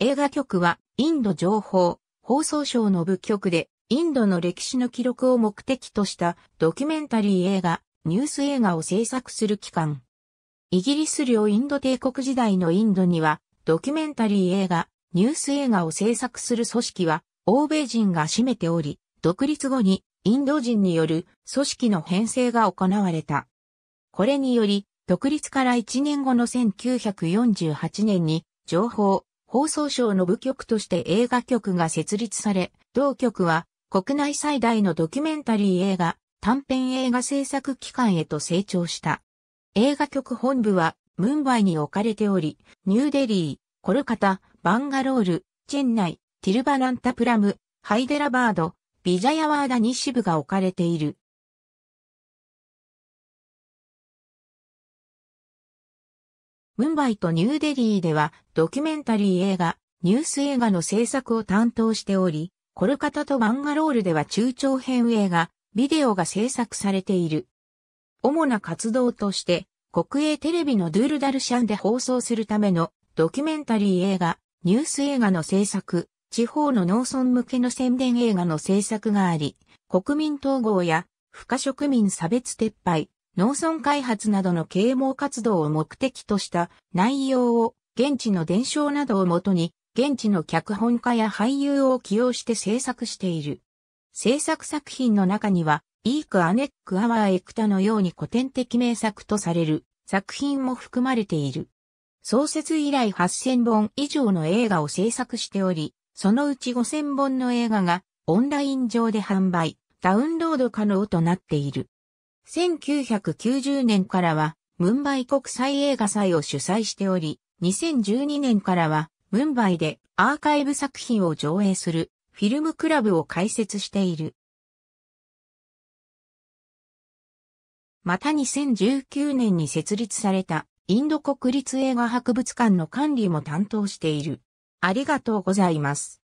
映画局はインド情報放送省の部局でインドの歴史の記録を目的としたドキュメンタリー映画、ニュース映画を制作する機関。イギリス領インド帝国時代のインドにはドキュメンタリー映画、ニュース映画を制作する組織は欧米人が占めており、独立後にインド人による組織の編成が行われた。これにより、独立から1年後の1948年に情報、放送省の部局として映画局が設立され、同局は国内最大のドキュメンタリー映画、短編映画制作機関へと成長した。映画局本部はムンバイに置かれており、ニューデリー、コルカタ、バンガロール、チェンナイ、ティルバランタプラム、ハイデラバード、ビジャヤワーダに支部が置かれている。ムンバイとニューデリーではドキュメンタリー映画、ニュース映画の制作を担当しており、コルカタとバンガロールでは中長編映画、ビデオが制作されている。主な活動として、国営テレビのドゥールダルシャンで放送するためのドキュメンタリー映画、ニュース映画の制作、地方の農村向けの宣伝映画の制作があり、国民統合や不可植民差別撤廃、農村開発などの啓蒙活動を目的とした内容を現地の伝承などをもとに現地の脚本家や俳優を起用して制作している。制作作品の中には、イーク・アネック・アワー・エクタのように古典的名作とされる作品も含まれている。創設以来8000本以上の映画を制作しており、そのうち5000本の映画がオンライン上で販売、ダウンロード可能となっている。1990年からは、ムンバイ国際映画祭を主催しており、2012年からは、ムンバイでアーカイブ作品を上映するフィルムクラブを開設している。また2019年に設立されたインド国立映画博物館の管理も担当している。ありがとうございます。